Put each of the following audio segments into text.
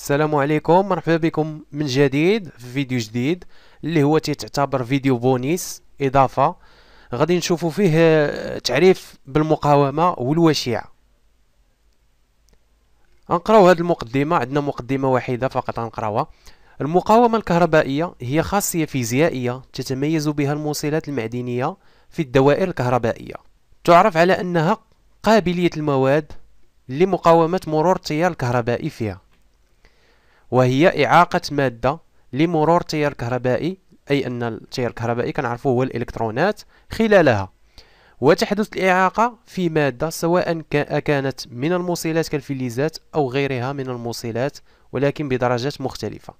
السلام عليكم مرحبا بكم من جديد في فيديو جديد اللي هو تيتعتبر فيديو بونيس اضافه غادي نشوفوا فيه آه، تعريف بالمقاومه والوشيعه غنقراو هذه المقدمه عندنا مقدمه واحدة فقط غنقراوها المقاومه الكهربائيه هي خاصيه فيزيائيه تتميز بها الموصلات المعدنيه في الدوائر الكهربائيه تعرف على انها قابليه المواد لمقاومه مرور التيار الكهربائي فيها وهي إعاقة مادة لمرور تيار كهربائي أي أن التيار الكهربائي كنعرفوه هو الإلكترونات خلالها وتحدث الإعاقة في مادة سواء كانت من الموصلات كالفلزات أو غيرها من الموصلات ولكن بدرجات مختلفة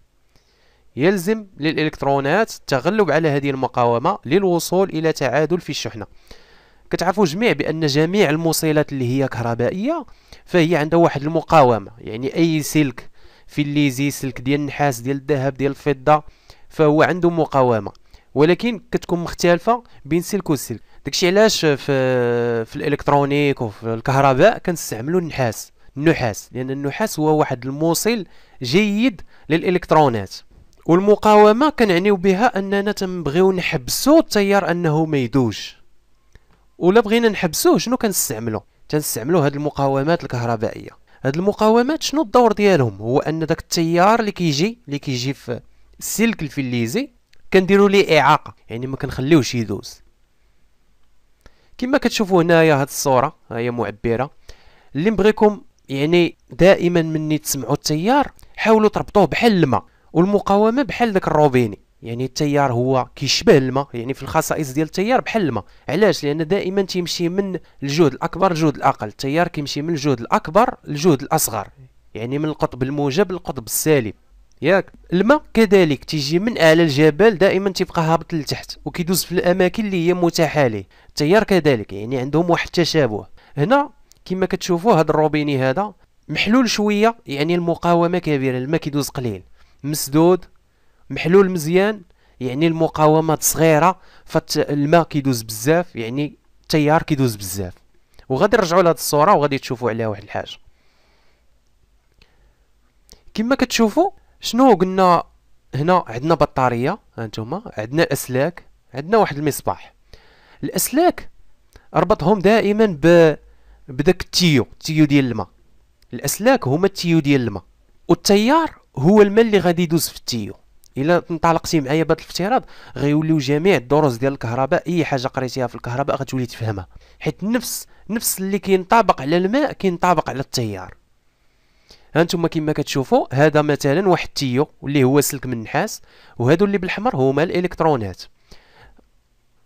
يلزم للإلكترونات التغلب على هذه المقاومة للوصول إلى تعادل في الشحنة كتعرفوا جميع بأن جميع الموصلات اللي هي كهربائية فهي عندها واحد المقاومة يعني أي سلك في الليزي سلك ديال النحاس ديال الذهب ديال الفضه فهو عنده مقاومه ولكن كتكون مختلفه بين سلك وسلك داكشي علاش في في الالكترونيك وفي الكهرباء كنستعملوا النحاس النحاس لان النحاس هو واحد الموصل جيد للالكترونات والمقاومه كنعنيو بها اننا تنبغيو نحبسو التيار انه ما يدوش ولا بغينا نحبسوه شنو كنستعملو تنستعملو هاد المقاومات الكهربائيه هاد المقاومات شنو الدور ديالهم هو ان داك التيار اللي كيجي اللي كيجي في السلك الفليزي كنديروا ليه اعاقه يعني ما كنخليوش يدوز كما كتشوفوا هنايا هاد الصوره ها هي معبره اللي نبغيكم يعني دائما مني تسمعوا التيار حاولوا تربطوه بحال الماء والمقاومه بحال داك الروبيني يعني التيار هو كيشبه الماء يعني في الخصائص ديال التيار بحال الماء علاش لان دائما تيمشي من الجهد الاكبر للجهد الاقل التيار كيمشي من الجهد الاكبر للجهد الاصغر يعني من القطب الموجب للقطب السالب ياك الماء كذلك تيجي من اعلى الجبل دائما تيبقى هابط لتحت وكيدوز في الاماكن اللي هي متاحه ليه التيار كذلك يعني عندهم واحد التشابه هنا كما كتشوفوا هذا الروبيني هذا محلول شويه يعني المقاومه كبيره الماء كيدوز قليل مسدود محلول مزيان يعني المقاومات صغيره فالماء كيدوز بزاف يعني التيار كيدوز بزاف وغادي نرجعوا لهاد الصوره وغادي تشوفوا عليها واحد الحاجه كما كتشوفوا شنو قلنا هنا عندنا بطاريه هانتوما عندنا اسلاك عندنا واحد المصباح الاسلاك ربطهم دائما ب بداك التيو التيو ديال الماء الاسلاك هما التيو ديال الماء والتيار هو الماء اللي غادي يدوز في التيو الا انطلقتي معايا بهذا الافتراض غيوليو جميع الدروس ديال الكهرباء اي حاجه قريتيها في الكهرباء غتولي تفهمها حيت نفس نفس اللي كينطبق على الماء كينطبق على التيار هانتوما كما كتشوفوا هذا مثلا واحد التيو اللي هو سلك من النحاس وهادو اللي بالاحمر هما الالكترونات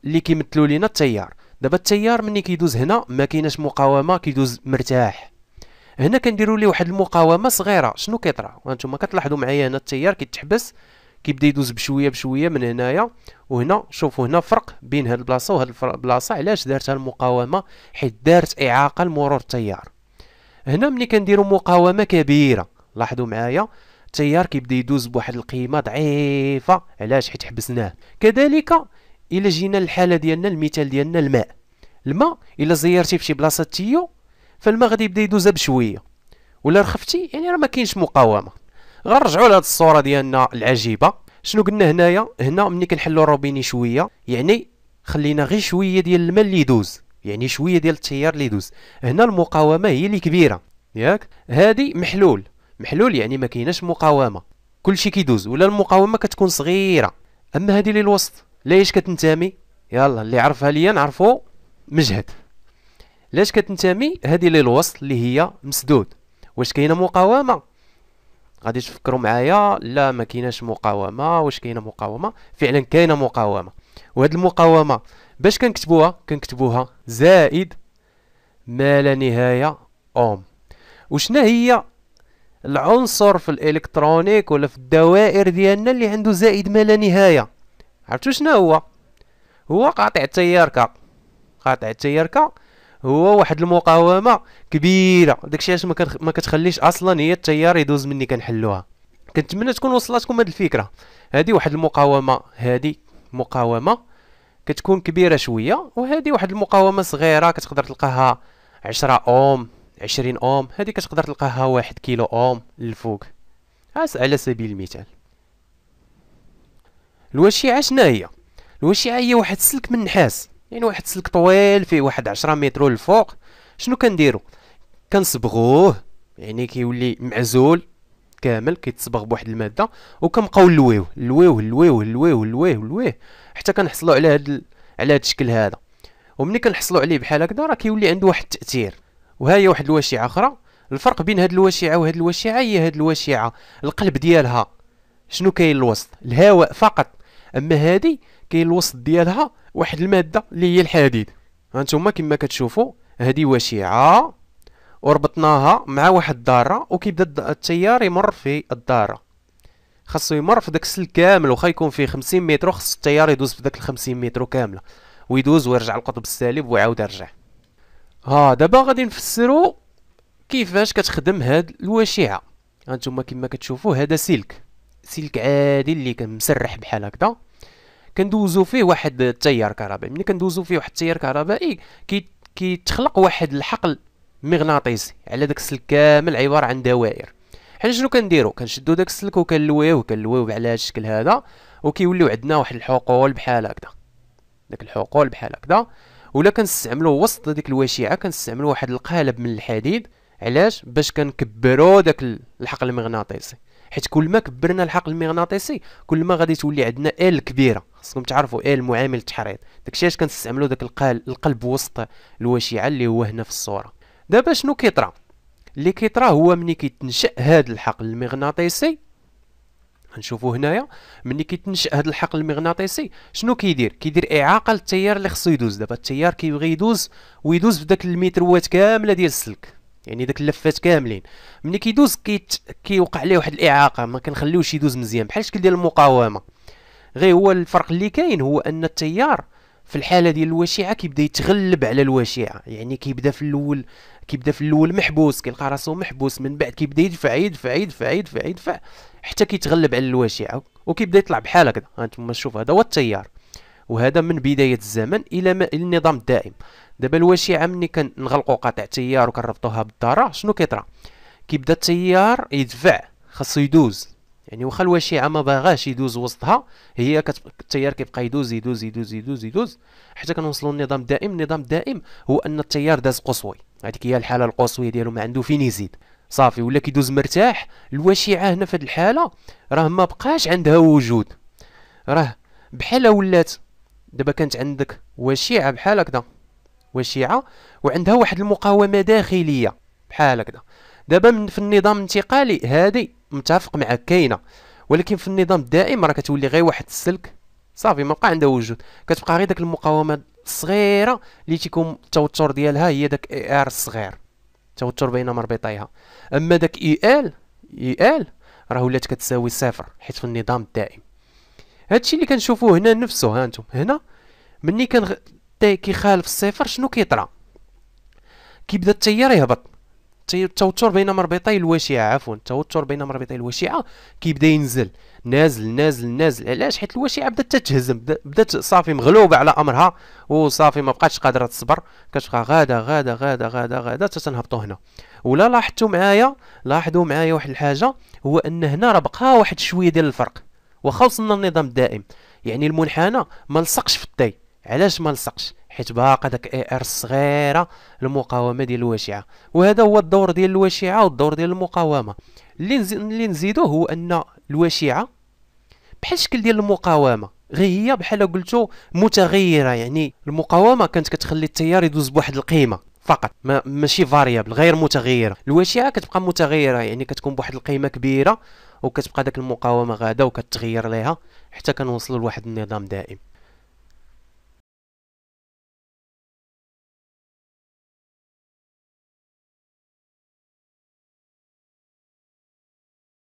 اللي كيمثلوا لينا التيار دابا التيار ملي كيدوز هنا ما كايناش مقاومه كيدوز مرتاح هنا كنديروا ليه واحد المقاومه صغيره شنو كيطرا هانتوما كتلاحظوا معايا هنا التيار كيتحبس كيبدا يدوز بشويه بشويه من هنايا وهنا شوفوا هنا فرق بين هاد البلاصه وهاد البلاصه علاش دارتها المقاومه حيت دارت اعاقه لمرور التيار هنا ملي كنديروا مقاومه كبيره لاحظوا معايا التيار كيبدا يدوز بواحد القيمه ضعيفه علاش حيت حبسناه كذلك الا جينا للحاله ديالنا المثال ديالنا الماء الماء الا زيرتي فشي بلاصه تيو فالماء غادي يبدا يدوز بشويه ولا رخفتي يعني راه ما كاينش مقاومه غنرجعوا لهاد الصوره ديالنا العجيبه شنو قلنا هنايا هنا ملي كنحلوا الروبيني شويه يعني خلينا غير شويه ديال الماء اللي يدوز يعني شويه ديال التيار اللي يدوز هنا المقاومه هي اللي كبيره ياك هذه محلول محلول يعني ما كايناش مقاومه كلشي كيدوز ولا المقاومه كتكون صغيره اما هذه اللي الوسط ليش كتنتمي يلا اللي عرفها ليا نعرفو مجهد لاش كتنتمي هذه اللي الوسط اللي هي مسدود واش كاينه مقاومه غادي تفكروا معايا لا ما كايناش مقاومه واش كاينه مقاومه فعلا كاينه مقاومه وهاد المقاومه باش كنكتبوها كنكتبوها زائد ما لا نهايه اوم وشنا هي العنصر في الالكترونيك ولا في الدوائر ديالنا اللي عنده زائد ما لا نهايه عرفتوا شنو هو هو قاطع التياركه قاطع التياركه هو واحد المقاومه كبيره داكشي علاش ما كتخليش اصلا هي التيار يدوز مني كنحلوها كنتمنى تكون وصلتكم هذه الفكره هذه واحد المقاومه هذه مقاومه كتكون كبيره شويه وهذه واحد المقاومه صغيره كتقدر تلقاها 10 اوم 20 اوم هذه كتقدر تلقاها واحد كيلو اوم للفوق على سبيل المثال الوشيعه شناهي الوشيعه هي واحد السلك من النحاس كاين يعني واحد السلك طويل فيه واحد عشرة متر للفوق شنو كنديرو كنصبغوه يعني كيولي معزول كامل كيتصبغ بواحد الماده وكنبقاو نلويوه نلويوه نلويوه نلويوه نلويوه نلويوه حتى كنحصلوا على هاد على هاد الشكل هذا ومني كنحصلوا عليه بحال هكذا راه كيولي عنده واحد التاثير وها هي واحد الواشعه اخرى الفرق بين هاد الواشعه وهاد الواشعه هي هاد الواشعه القلب ديالها شنو كاين الوسط الهواء فقط اما هادي كاين الوسط ديالها واحد الماده اللي هي الحديد هانتوما كما كتشوفوا هذه وشيعه وربطناها مع واحد الداره وكيبدا التيار يمر في الداره خاصو يمر في داك السلك كامل واخا يكون فيه 50 متر خص التيار يدوز في داك ال 50 متر كامله ويدوز ويرجع للقطب السالب ويعاود يرجع ها دابا غادي نفسرو كيفاش كتخدم هاد الوشيعه هانتوما كما كتشوفوا هذا سلك سلك عادي اللي كان مسرح بحال هكذا كندوزو فيه واحد التيار كهربائي ملي كندوزو فيه واحد التيار كهربائي كي كيتخلق واحد الحقل مغناطيسي على داك السلك كامل عباره عن دوائر حنا شنو كنديرو كنشدو داك السلك وكنلويوه وكنلويوه على هذا الشكل هذا وكيوليو عندنا واحد الحقول بحال هكذا داك الحقول بحال هكذا ولا كنستعملو وسط ديك الوشيعه كنستعملو واحد القالب من الحديد علاش باش كنكبرو داك الحقل المغناطيسي حيت كل ما كبرنا الحقل المغناطيسي كل ما غادي تولي عندنا ال كبيره خصكم تعرفوا ايه المعامل التحريض داكشي علاش كنستعملوا داك القلب وسط الوشيعه اللي هو هنا في الصوره دابا شنو كيطرا اللي كيطرا هو ملي كيتنشا هذا الحقل المغناطيسي غنشوفوا هنايا ملي كيتنشا هذا الحقل المغناطيسي شنو كيدير كيدير اعاقه للتيار اللي خصو يدوز دابا التيار كيبغي يدوز ويدوز في داك المتروات كامله ديال السلك يعني داك اللفات كاملين ملي كيدوز كيوقع كيوقع ليه واحد الاعاقه ما كنخليوش يدوز مزيان بحال الشكل ديال المقاومه غير هو الفرق اللي كاين هو ان التيار في الحاله ديال الواشعه كيبدا يتغلب على الواشعه يعني كيبدا في الاول كيبدا في الاول محبوس كيلقى راسو محبوس من بعد كيبدا يدفع يدفع يدفع يدفع يدفع حتى كيتغلب على الواشعه وكيبدا يطلع بحال هكذا هانتوما شوف هذا هو التيار وهذا من بدايه الزمن الى ما النظام الدائم دابا الواشعه ملي كنغلقوا قطع تيار وكنربطوها بالدار شنو كيطرى كيبدا التيار يدفع خاصو يدوز يعني واخا الوشيعه ما باغاش يدوز وسطها هي التيار كيبقى يدوز يدوز يدوز يدوز يدوز حتى كنوصلوا للنظام الدائم النظام الدائم هو ان التيار داز قصوي هذيك هي الحاله القصويه ديالو ما عنده فين يزيد صافي ولا كيدوز مرتاح الوشيعه هنا في هذه الحاله راه ما بقاش عندها وجود راه بحال ولات دابا كانت عندك وشيعه بحال هكذا وشيعه وعندها واحد المقاومه داخليه بحال هكذا دابا في النظام الانتقالي هذه متفق معك كاينه ولكن في النظام الدائم راه كتولي غير واحد السلك صافي ما بقى عندها وجود كتبقى غير داك المقاومه الصغيره اللي تيكون التوتر ديالها هي داك اي ار الصغير التوتر بين مربطيها اما داك اي ال اي ال راه ولات كتساوي صفر حيت في النظام الدائم هادشي اللي كنشوفوه هنا نفسه ها انتم هنا ملي كان كيخالف الصفر شنو كيطرى كيبدا التيار يهبط التوتر بين مربطي الواشعه عفوا التوتر بين مربطي الواشعه كيبدا ينزل نازل نازل نازل علاش حيت الواشعه بدات تتهزم بدات صافي مغلوبه على امرها وصافي ما بقاتش قادره تصبر كتبقى غاده غاده غاده غاده غاده تنهبطوا هنا ولا لاحظتوا معايا لاحظوا معايا واحد الحاجه هو ان هنا راه بقى واحد شويه ديال الفرق واخا وصلنا النظام الدائم يعني المنحنى ما لصقش في الطي علاش ما لصقش حيت باقا داك اي ار صغيره المقاومه ديال الواشعه وهذا هو الدور ديال الواشعه والدور ديال المقاومه اللي نزي... اللي نزيدوه هو ان الواشعه بحال الشكل ديال المقاومه غير هي بحال قلتو متغيره يعني المقاومه كانت كتخلي التيار يدوز بواحد القيمه فقط ما ماشي فاريابل غير متغيره الواشعه كتبقى متغيره يعني كتكون بواحد القيمه كبيره وكتبقى داك المقاومه غاده وكتغير ليها حتى كنوصلوا لواحد النظام دائم